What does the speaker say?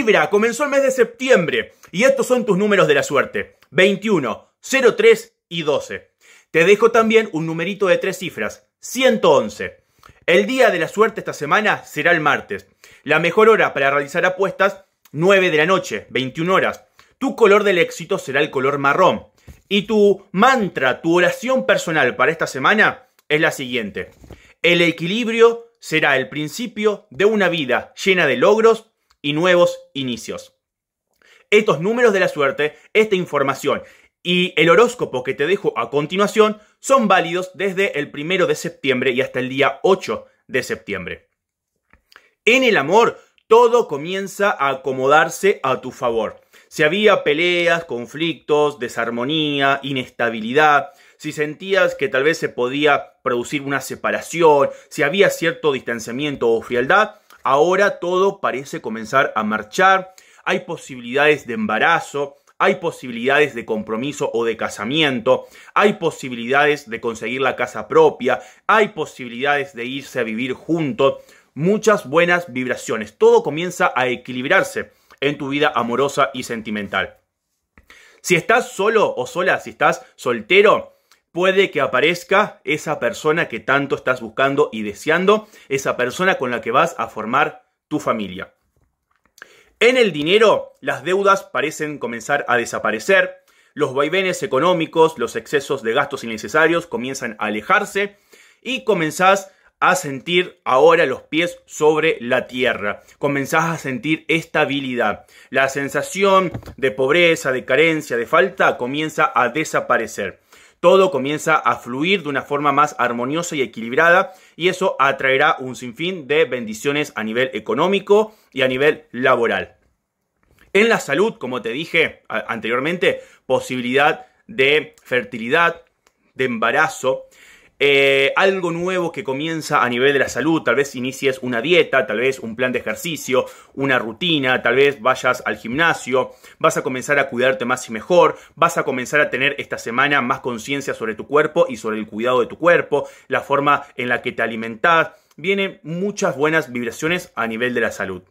Libra, comenzó el mes de septiembre y estos son tus números de la suerte. 21, 03 y 12. Te dejo también un numerito de tres cifras, 111. El día de la suerte esta semana será el martes. La mejor hora para realizar apuestas, 9 de la noche, 21 horas. Tu color del éxito será el color marrón. Y tu mantra, tu oración personal para esta semana es la siguiente. El equilibrio será el principio de una vida llena de logros y nuevos inicios. Estos números de la suerte, esta información y el horóscopo que te dejo a continuación son válidos desde el primero de septiembre y hasta el día 8 de septiembre. En el amor, todo comienza a acomodarse a tu favor. Si había peleas, conflictos, desarmonía, inestabilidad, si sentías que tal vez se podía producir una separación, si había cierto distanciamiento o frialdad, Ahora todo parece comenzar a marchar, hay posibilidades de embarazo, hay posibilidades de compromiso o de casamiento, hay posibilidades de conseguir la casa propia, hay posibilidades de irse a vivir juntos, muchas buenas vibraciones. Todo comienza a equilibrarse en tu vida amorosa y sentimental. Si estás solo o sola, si estás soltero, puede que aparezca esa persona que tanto estás buscando y deseando, esa persona con la que vas a formar tu familia. En el dinero, las deudas parecen comenzar a desaparecer, los vaivenes económicos, los excesos de gastos innecesarios comienzan a alejarse y comenzás a sentir ahora los pies sobre la tierra. Comenzás a sentir estabilidad. La sensación de pobreza, de carencia, de falta comienza a desaparecer todo comienza a fluir de una forma más armoniosa y equilibrada y eso atraerá un sinfín de bendiciones a nivel económico y a nivel laboral. En la salud, como te dije anteriormente, posibilidad de fertilidad, de embarazo eh, algo nuevo que comienza a nivel de la salud, tal vez inicies una dieta, tal vez un plan de ejercicio, una rutina, tal vez vayas al gimnasio, vas a comenzar a cuidarte más y mejor, vas a comenzar a tener esta semana más conciencia sobre tu cuerpo y sobre el cuidado de tu cuerpo, la forma en la que te alimentas, vienen muchas buenas vibraciones a nivel de la salud.